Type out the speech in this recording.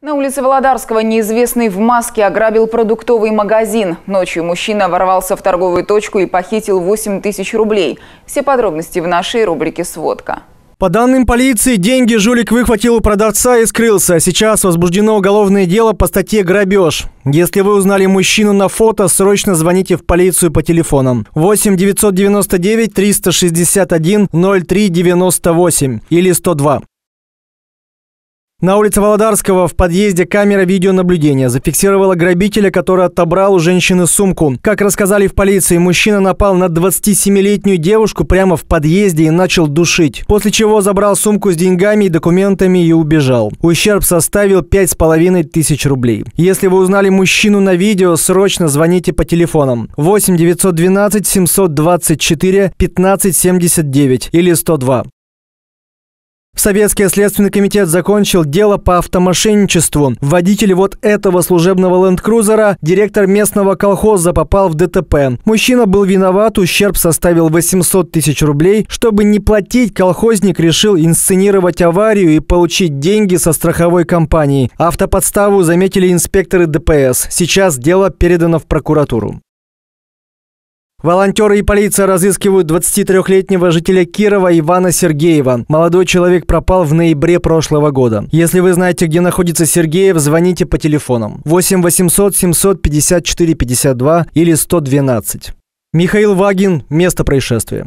На улице Володарского неизвестный в маске ограбил продуктовый магазин. Ночью мужчина ворвался в торговую точку и похитил 8 тысяч рублей. Все подробности в нашей рубрике «Сводка». По данным полиции, деньги жулик выхватил у продавца и скрылся. Сейчас возбуждено уголовное дело по статье «Грабеж». Если вы узнали мужчину на фото, срочно звоните в полицию по телефонам 8 999 361 0398 или 102. На улице Володарского в подъезде камера видеонаблюдения зафиксировала грабителя, который отобрал у женщины сумку. Как рассказали в полиции, мужчина напал на 27-летнюю девушку прямо в подъезде и начал душить. После чего забрал сумку с деньгами и документами и убежал. Ущерб составил 5,5 тысяч рублей. Если вы узнали мужчину на видео, срочно звоните по телефонам 8 912 724 1579 или 102. Советский следственный комитет закончил дело по автомошенничеству. Водитель вот этого служебного ленд-крузера, директор местного колхоза, попал в ДТП. Мужчина был виноват, ущерб составил 800 тысяч рублей. Чтобы не платить, колхозник решил инсценировать аварию и получить деньги со страховой компании. Автоподставу заметили инспекторы ДПС. Сейчас дело передано в прокуратуру. Волонтеры и полиция разыскивают 23-летнего жителя Кирова Ивана Сергеева. Молодой человек пропал в ноябре прошлого года. Если вы знаете, где находится Сергеев, звоните по телефонам 8 800 754 52 или 112. Михаил Вагин. Место происшествия.